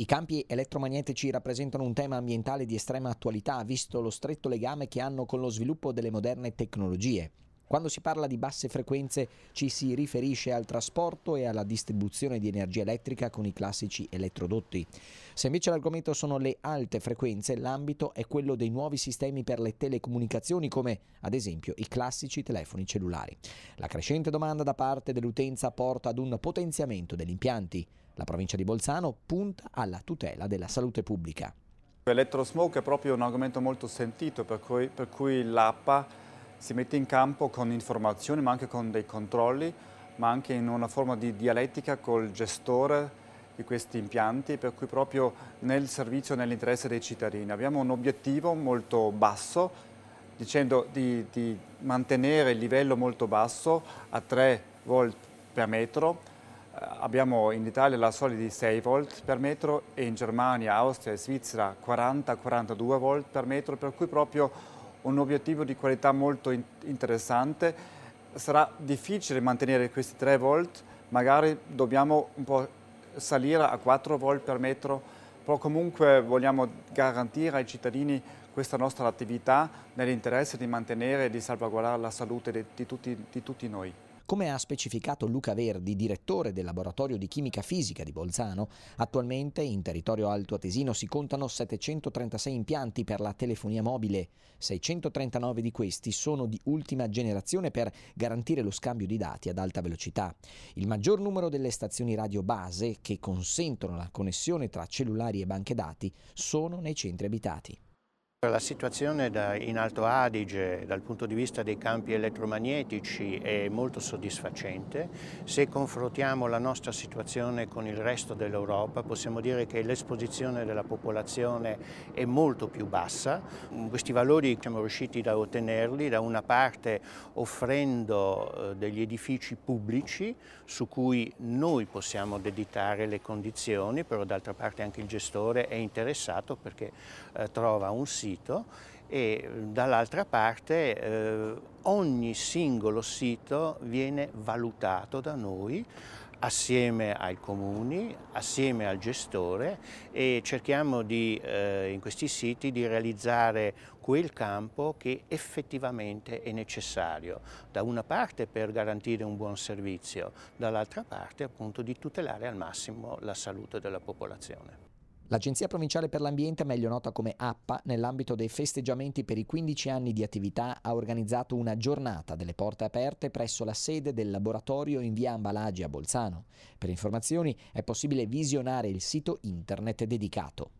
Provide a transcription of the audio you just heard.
I campi elettromagnetici rappresentano un tema ambientale di estrema attualità, visto lo stretto legame che hanno con lo sviluppo delle moderne tecnologie. Quando si parla di basse frequenze ci si riferisce al trasporto e alla distribuzione di energia elettrica con i classici elettrodotti. Se invece l'argomento sono le alte frequenze, l'ambito è quello dei nuovi sistemi per le telecomunicazioni come ad esempio i classici telefoni cellulari. La crescente domanda da parte dell'utenza porta ad un potenziamento degli impianti. La provincia di Bolzano punta alla tutela della salute pubblica. L'elettrosmoke è proprio un argomento molto sentito per cui, per cui l'APA si mette in campo con informazioni ma anche con dei controlli, ma anche in una forma di dialettica col gestore di questi impianti, per cui proprio nel servizio e nell'interesse dei cittadini. Abbiamo un obiettivo molto basso, dicendo di, di mantenere il livello molto basso a 3 volt per metro, eh, abbiamo in Italia la soglia di 6 volt per metro e in Germania, Austria e Svizzera 40-42 volt per metro, per cui proprio un obiettivo di qualità molto interessante. Sarà difficile mantenere questi 3 volt, magari dobbiamo un po' salire a 4 volt per metro, però comunque vogliamo garantire ai cittadini questa nostra attività nell'interesse di mantenere e di salvaguardare la salute di, tutti, di tutti noi. Come ha specificato Luca Verdi, direttore del laboratorio di chimica fisica di Bolzano, attualmente in territorio altoatesino si contano 736 impianti per la telefonia mobile. 639 di questi sono di ultima generazione per garantire lo scambio di dati ad alta velocità. Il maggior numero delle stazioni radio base che consentono la connessione tra cellulari e banche dati sono nei centri abitati. La situazione in Alto Adige dal punto di vista dei campi elettromagnetici è molto soddisfacente. Se confrontiamo la nostra situazione con il resto dell'Europa possiamo dire che l'esposizione della popolazione è molto più bassa. Questi valori siamo riusciti a ottenerli da una parte offrendo eh, degli edifici pubblici su cui noi possiamo dedicare le condizioni, però d'altra parte anche il gestore è interessato perché eh, trova un sito sito e dall'altra parte eh, ogni singolo sito viene valutato da noi assieme ai comuni, assieme al gestore e cerchiamo di, eh, in questi siti di realizzare quel campo che effettivamente è necessario, da una parte per garantire un buon servizio, dall'altra parte appunto di tutelare al massimo la salute della popolazione. L'Agenzia Provinciale per l'Ambiente, meglio nota come APPA, nell'ambito dei festeggiamenti per i 15 anni di attività ha organizzato una giornata delle porte aperte presso la sede del laboratorio in via Ambalagi a Bolzano. Per informazioni è possibile visionare il sito internet dedicato.